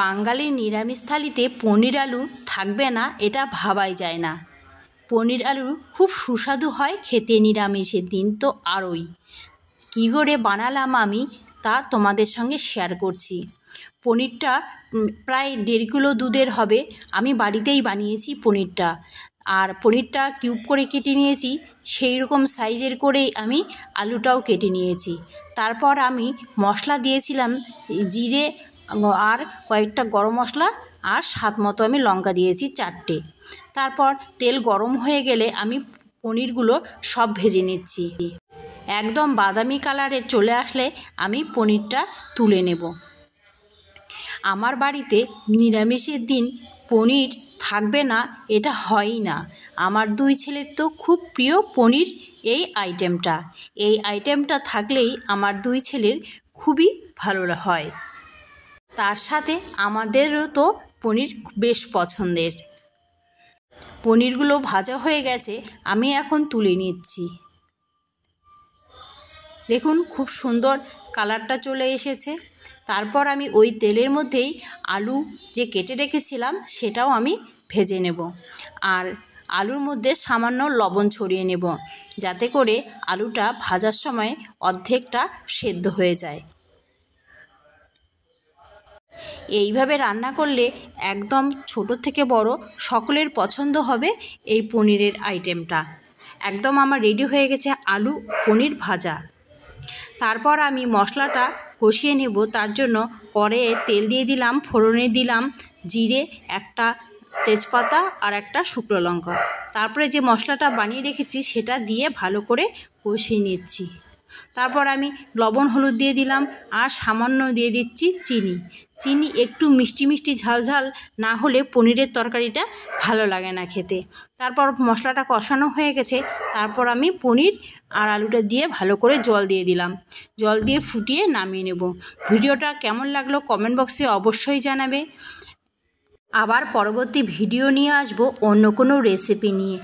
বাঙালির নিরামিষ থালিতে পনির আলু থাকবে না এটা ভাবাই যায় না পনির আলু খুব সুস্বাদু হয় খেতে নিরামিষের দিন তো আরই কী করে বানালাম আমি তা তোমাদের সঙ্গে শেয়ার করছি পনিরটা প্রায় দেড় কিলো দুধের হবে আমি বাড়িতেই বানিয়েছি পনিরটা আর পনিরটা কিউব করে কেটে নিয়েছি সেই রকম সাইজের করেই আমি আলুটাও কেটে নিয়েছি তারপর আমি মশলা দিয়েছিলাম জিরে আর কয়েকটা গরম মশলা আর স্বাদ মতো আমি লঙ্কা দিয়েছি চারটে তারপর তেল গরম হয়ে গেলে আমি পনিরগুলো সব ভেজে নিচ্ছি একদম বাদামি কালারে চলে আসলে আমি পনিরটা তুলে নেব আমার বাড়িতে নিরামিষের দিন পনির থাকবে না এটা হয়ই না আমার দুই ছেলের তো খুব প্রিয় পনির এই আইটেমটা এই আইটেমটা থাকলেই আমার দুই ছেলের খুবই ভালো হয় তার সাথে আমাদেরও তো পনির বেশ পছন্দের পনিরগুলো ভাজা হয়ে গেছে আমি এখন তুলে নিচ্ছি দেখুন খুব সুন্দর কালারটা চলে এসেছে তারপর আমি ওই তেলের মধ্যেই আলু যে কেটে রেখেছিলাম সেটাও আমি ভেজে নেব আর আলুর মধ্যে সামান্য লবণ ছড়িয়ে নেব যাতে করে আলুটা ভাজার সময় অর্ধেকটা সেদ্ধ হয়ে যায় এইভাবে রান্না করলে একদম ছোট থেকে বড় সকলের পছন্দ হবে এই পনিরের আইটেমটা একদম আমার রেডি হয়ে গেছে আলু পনির ভাজা তারপর আমি মশলাটা কষিয়ে নেব তার জন্য করে তেল দিয়ে দিলাম ফোড়নে দিলাম জিরে একটা তেজপাতা আর একটা শুকনো লঙ্কা তারপরে যে মশলাটা বানিয়ে রেখেছি সেটা দিয়ে ভালো করে কষিয়ে নিচ্ছি তারপর আমি লবণ হলুদ দিয়ে দিলাম আর সামান্য দিয়ে দিচ্ছি চিনি চিনি একটু মিষ্টি মিষ্টি ঝালঝাল না হলে পনিরের তরকারিটা ভালো লাগে না খেতে তারপর মশলাটা কষানো হয়ে গেছে তারপর আমি পনির আর আলুটা দিয়ে ভালো করে জল দিয়ে দিলাম জল দিয়ে ফুটিয়ে নামিয়ে নেব ভিডিওটা কেমন লাগলো কমেন্ট বক্সে অবশ্যই জানাবে আবার পরবর্তী ভিডিও নিয়ে আসব অন্য কোনো রেসিপি নিয়ে